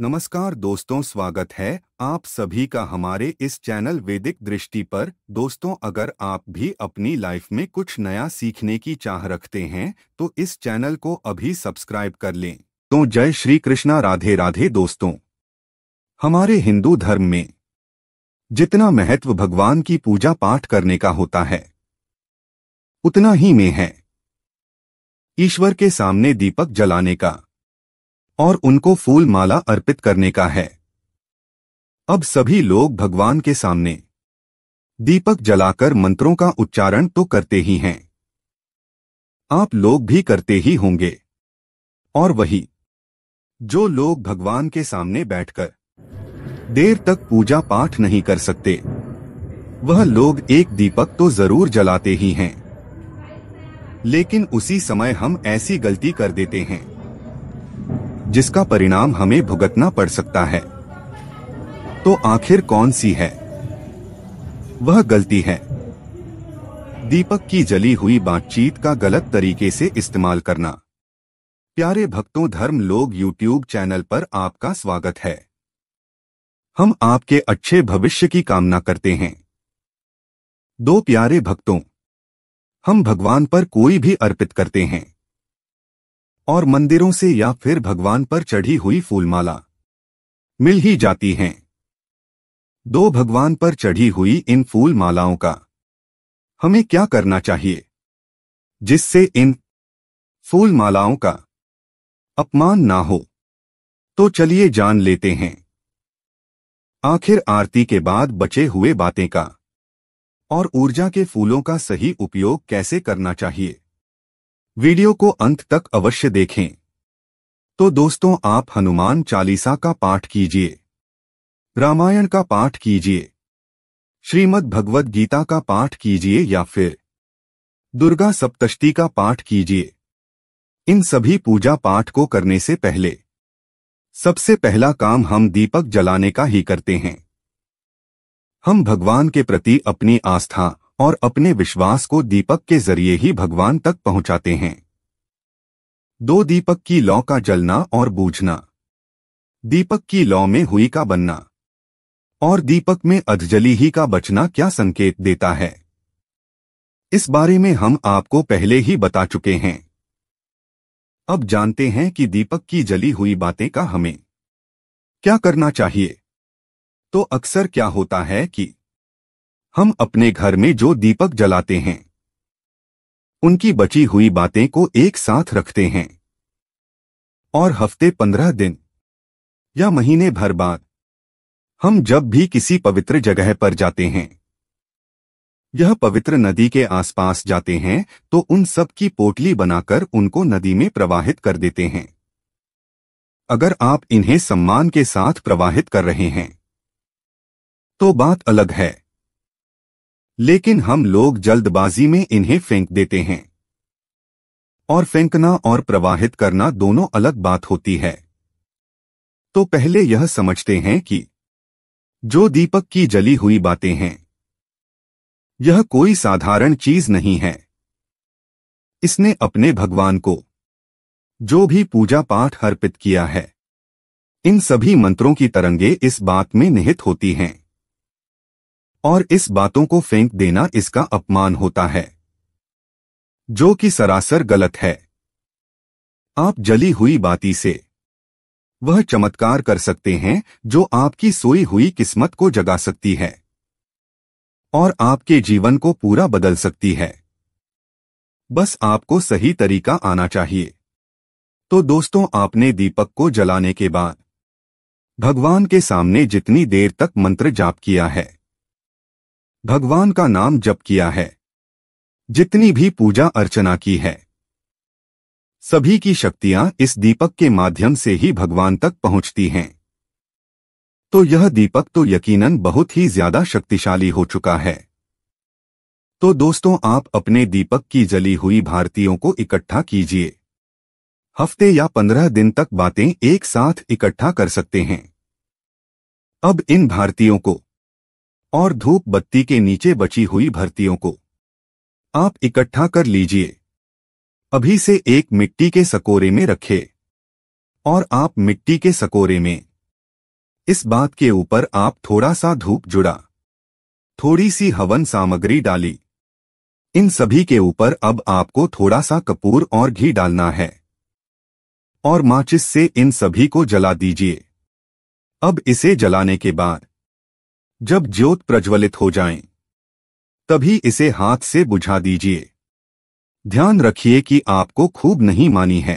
नमस्कार दोस्तों स्वागत है आप सभी का हमारे इस चैनल वैदिक दृष्टि पर दोस्तों अगर आप भी अपनी लाइफ में कुछ नया सीखने की चाह रखते हैं तो इस चैनल को अभी सब्सक्राइब कर लें तो जय श्री कृष्णा राधे राधे दोस्तों हमारे हिंदू धर्म में जितना महत्व भगवान की पूजा पाठ करने का होता है उतना ही में है ईश्वर के सामने दीपक जलाने का और उनको फूल माला अर्पित करने का है अब सभी लोग भगवान के सामने दीपक जलाकर मंत्रों का उच्चारण तो करते ही हैं आप लोग भी करते ही होंगे और वही जो लोग भगवान के सामने बैठकर देर तक पूजा पाठ नहीं कर सकते वह लोग एक दीपक तो जरूर जलाते ही हैं लेकिन उसी समय हम ऐसी गलती कर देते हैं जिसका परिणाम हमें भुगतना पड़ सकता है तो आखिर कौन सी है वह गलती है दीपक की जली हुई बातचीत का गलत तरीके से इस्तेमाल करना प्यारे भक्तों धर्म लोग यूट्यूब चैनल पर आपका स्वागत है हम आपके अच्छे भविष्य की कामना करते हैं दो प्यारे भक्तों हम भगवान पर कोई भी अर्पित करते हैं और मंदिरों से या फिर भगवान पर चढ़ी हुई फूलमाला मिल ही जाती हैं दो भगवान पर चढ़ी हुई इन फूलमालाओं का हमें क्या करना चाहिए जिससे इन फूलमालाओं का अपमान ना हो तो चलिए जान लेते हैं आखिर आरती के बाद बचे हुए बातें का और ऊर्जा के फूलों का सही उपयोग कैसे करना चाहिए वीडियो को अंत तक अवश्य देखें तो दोस्तों आप हनुमान चालीसा का पाठ कीजिए रामायण का पाठ कीजिए श्रीमद् भगवद गीता का पाठ कीजिए या फिर दुर्गा सप्तशती का पाठ कीजिए इन सभी पूजा पाठ को करने से पहले सबसे पहला काम हम दीपक जलाने का ही करते हैं हम भगवान के प्रति अपनी आस्था और अपने विश्वास को दीपक के जरिए ही भगवान तक पहुंचाते हैं दो दीपक की लौ का जलना और बूझना दीपक की लौ में हुई का बनना और दीपक में अधजली ही का बचना क्या संकेत देता है इस बारे में हम आपको पहले ही बता चुके हैं अब जानते हैं कि दीपक की जली हुई बातें का हमें क्या करना चाहिए तो अक्सर क्या होता है कि हम अपने घर में जो दीपक जलाते हैं उनकी बची हुई बातें को एक साथ रखते हैं और हफ्ते पंद्रह दिन या महीने भर बाद हम जब भी किसी पवित्र जगह पर जाते हैं यह पवित्र नदी के आसपास जाते हैं तो उन सब की पोटली बनाकर उनको नदी में प्रवाहित कर देते हैं अगर आप इन्हें सम्मान के साथ प्रवाहित कर रहे हैं तो बात अलग है लेकिन हम लोग जल्दबाजी में इन्हें फेंक देते हैं और फेंकना और प्रवाहित करना दोनों अलग बात होती है तो पहले यह समझते हैं कि जो दीपक की जली हुई बातें हैं यह कोई साधारण चीज नहीं है इसने अपने भगवान को जो भी पूजा पाठ अर्पित किया है इन सभी मंत्रों की तरंगे इस बात में निहित होती हैं और इस बातों को फेंक देना इसका अपमान होता है जो कि सरासर गलत है आप जली हुई बाती से वह चमत्कार कर सकते हैं जो आपकी सोई हुई किस्मत को जगा सकती है और आपके जीवन को पूरा बदल सकती है बस आपको सही तरीका आना चाहिए तो दोस्तों आपने दीपक को जलाने के बाद भगवान के सामने जितनी देर तक मंत्र जाप किया है भगवान का नाम जप किया है जितनी भी पूजा अर्चना की है सभी की शक्तियां इस दीपक के माध्यम से ही भगवान तक पहुंचती हैं तो यह दीपक तो यकीनन बहुत ही ज्यादा शक्तिशाली हो चुका है तो दोस्तों आप अपने दीपक की जली हुई भारतीयों को इकट्ठा कीजिए हफ्ते या पंद्रह दिन तक बातें एक साथ इकट्ठा कर सकते हैं अब इन भारतीयों को और धूप बत्ती के नीचे बची हुई भर्तियों को आप इकट्ठा कर लीजिए अभी से एक मिट्टी के सकोरे में रखे और आप मिट्टी के सकोरे में इस बात के ऊपर आप थोड़ा सा धूप जुड़ा थोड़ी सी हवन सामग्री डाली इन सभी के ऊपर अब आपको थोड़ा सा कपूर और घी डालना है और माचिस से इन सभी को जला दीजिए अब इसे जलाने के बाद जब ज्योत प्रज्वलित हो जाए तभी इसे हाथ से बुझा दीजिए ध्यान रखिए कि आपको खूब नहीं मानी है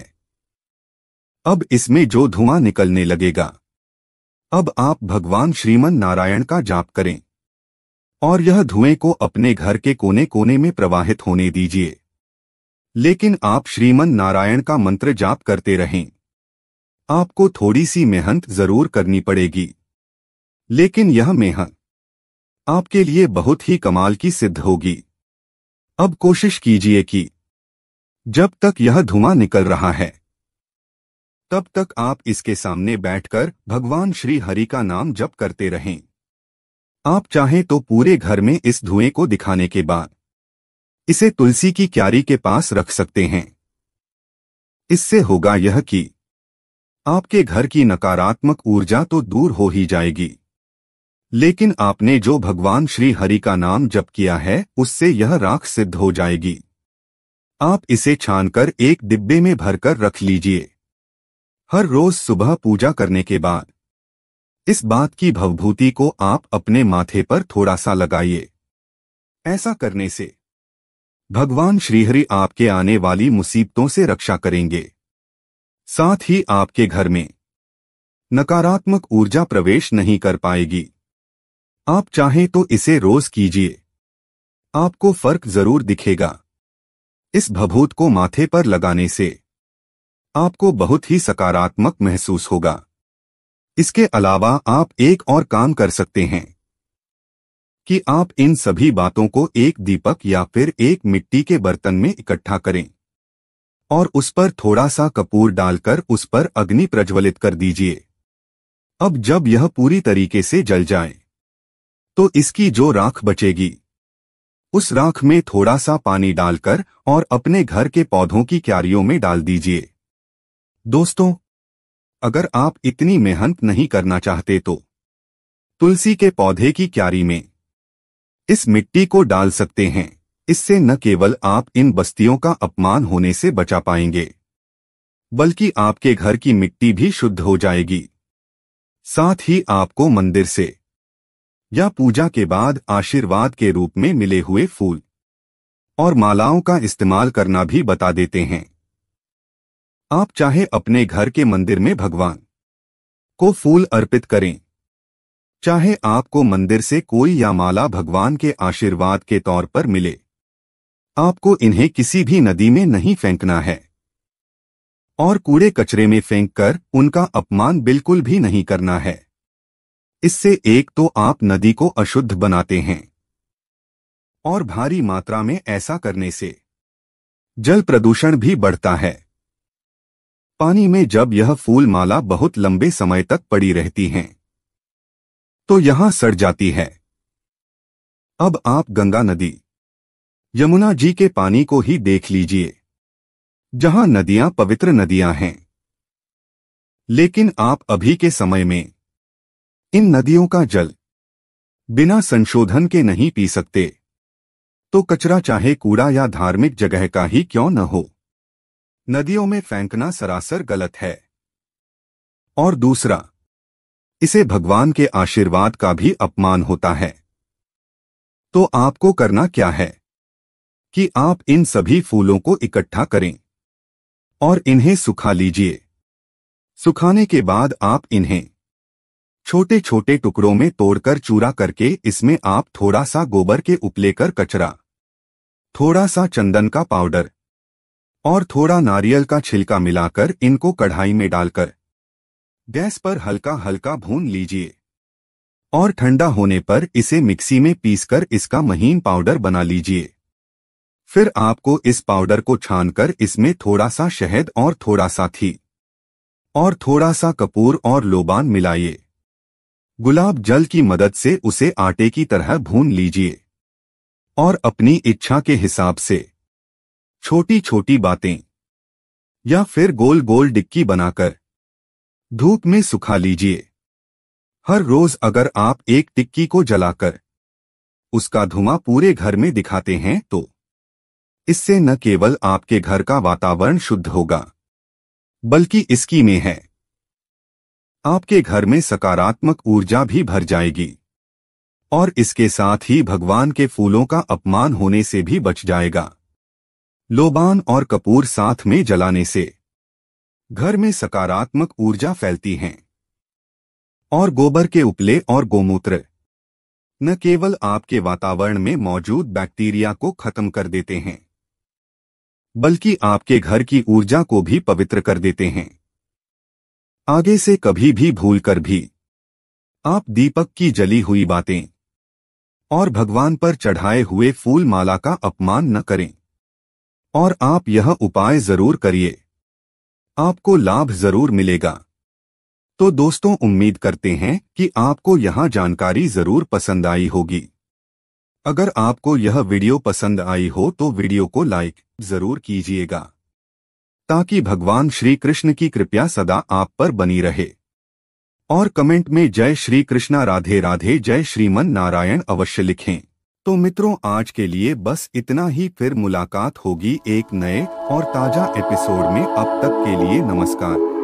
अब इसमें जो धुआं निकलने लगेगा अब आप भगवान श्रीमन नारायण का जाप करें और यह धुएं को अपने घर के कोने कोने में प्रवाहित होने दीजिए लेकिन आप श्रीमन नारायण का मंत्र जाप करते रहें आपको थोड़ी सी मेहनत जरूर करनी पड़ेगी लेकिन यह मेहनत आपके लिए बहुत ही कमाल की सिद्ध होगी अब कोशिश कीजिए कि जब तक यह धुआं निकल रहा है तब तक आप इसके सामने बैठकर भगवान श्री हरि का नाम जप करते रहें आप चाहें तो पूरे घर में इस धुएं को दिखाने के बाद इसे तुलसी की क्यारी के पास रख सकते हैं इससे होगा यह कि आपके घर की नकारात्मक ऊर्जा तो दूर हो ही जाएगी लेकिन आपने जो भगवान श्री हरि का नाम जप किया है उससे यह राख सिद्ध हो जाएगी आप इसे छानकर एक डिब्बे में भरकर रख लीजिए हर रोज सुबह पूजा करने के बाद इस बात की भवभूति को आप अपने माथे पर थोड़ा सा लगाइए ऐसा करने से भगवान श्रीहरि आपके आने वाली मुसीबतों से रक्षा करेंगे साथ ही आपके घर में नकारात्मक ऊर्जा प्रवेश नहीं कर पाएगी आप चाहें तो इसे रोज कीजिए आपको फर्क जरूर दिखेगा इस भभूत को माथे पर लगाने से आपको बहुत ही सकारात्मक महसूस होगा इसके अलावा आप एक और काम कर सकते हैं कि आप इन सभी बातों को एक दीपक या फिर एक मिट्टी के बर्तन में इकट्ठा करें और उस पर थोड़ा सा कपूर डालकर उस पर अग्नि प्रज्वलित कर दीजिए अब जब यह पूरी तरीके से जल जाए तो इसकी जो राख बचेगी उस राख में थोड़ा सा पानी डालकर और अपने घर के पौधों की क्यारियों में डाल दीजिए दोस्तों अगर आप इतनी मेहनत नहीं करना चाहते तो तुलसी के पौधे की क्यारी में इस मिट्टी को डाल सकते हैं इससे न केवल आप इन बस्तियों का अपमान होने से बचा पाएंगे बल्कि आपके घर की मिट्टी भी शुद्ध हो जाएगी साथ ही आपको मंदिर से या पूजा के बाद आशीर्वाद के रूप में मिले हुए फूल और मालाओं का इस्तेमाल करना भी बता देते हैं आप चाहे अपने घर के मंदिर में भगवान को फूल अर्पित करें चाहे आपको मंदिर से कोई या माला भगवान के आशीर्वाद के तौर पर मिले आपको इन्हें किसी भी नदी में नहीं फेंकना है और कूड़े कचरे में फेंक कर उनका अपमान बिल्कुल भी नहीं करना है इससे एक तो आप नदी को अशुद्ध बनाते हैं और भारी मात्रा में ऐसा करने से जल प्रदूषण भी बढ़ता है पानी में जब यह फूलमाला बहुत लंबे समय तक पड़ी रहती हैं, तो यहां सड़ जाती है अब आप गंगा नदी यमुना जी के पानी को ही देख लीजिए जहां नदियां पवित्र नदियां हैं लेकिन आप अभी के समय में इन नदियों का जल बिना संशोधन के नहीं पी सकते तो कचरा चाहे कूड़ा या धार्मिक जगह का ही क्यों न हो नदियों में फेंकना सरासर गलत है और दूसरा इसे भगवान के आशीर्वाद का भी अपमान होता है तो आपको करना क्या है कि आप इन सभी फूलों को इकट्ठा करें और इन्हें सुखा लीजिए सुखाने के बाद आप इन्हें छोटे छोटे टुकड़ों में तोड़कर चूरा करके इसमें आप थोड़ा सा गोबर के उपले कर कचरा थोड़ा सा चंदन का पाउडर और थोड़ा नारियल का छिलका मिलाकर इनको कढ़ाई में डालकर गैस पर हल्का हल्का भून लीजिए और ठंडा होने पर इसे मिक्सी में पीसकर इसका महीन पाउडर बना लीजिए फिर आपको इस पाउडर को छानकर इसमें थोड़ा सा शहद और थोड़ा सा थी और थोड़ा सा कपूर और लोबान मिलाइए गुलाब जल की मदद से उसे आटे की तरह भून लीजिए और अपनी इच्छा के हिसाब से छोटी छोटी बातें या फिर गोल गोल डिक्की बनाकर धूप में सुखा लीजिए हर रोज अगर आप एक टिक्की को जलाकर उसका धुआं पूरे घर में दिखाते हैं तो इससे न केवल आपके घर का वातावरण शुद्ध होगा बल्कि इसकी में है आपके घर में सकारात्मक ऊर्जा भी भर जाएगी और इसके साथ ही भगवान के फूलों का अपमान होने से भी बच जाएगा लोबान और कपूर साथ में जलाने से घर में सकारात्मक ऊर्जा फैलती हैं और गोबर के उपले और गोमूत्र न केवल आपके वातावरण में मौजूद बैक्टीरिया को खत्म कर देते हैं बल्कि आपके घर की ऊर्जा को भी पवित्र कर देते हैं आगे से कभी भी भूल कर भी आप दीपक की जली हुई बातें और भगवान पर चढ़ाए हुए फूल माला का अपमान न करें और आप यह उपाय जरूर करिए आपको लाभ जरूर मिलेगा तो दोस्तों उम्मीद करते हैं कि आपको यह जानकारी जरूर पसंद आई होगी अगर आपको यह वीडियो पसंद आई हो तो वीडियो को लाइक जरूर कीजिएगा ताकि भगवान श्री कृष्ण की कृपया सदा आप पर बनी रहे और कमेंट में जय श्री कृष्णा राधे राधे जय श्रीमन नारायण अवश्य लिखें तो मित्रों आज के लिए बस इतना ही फिर मुलाकात होगी एक नए और ताजा एपिसोड में अब तक के लिए नमस्कार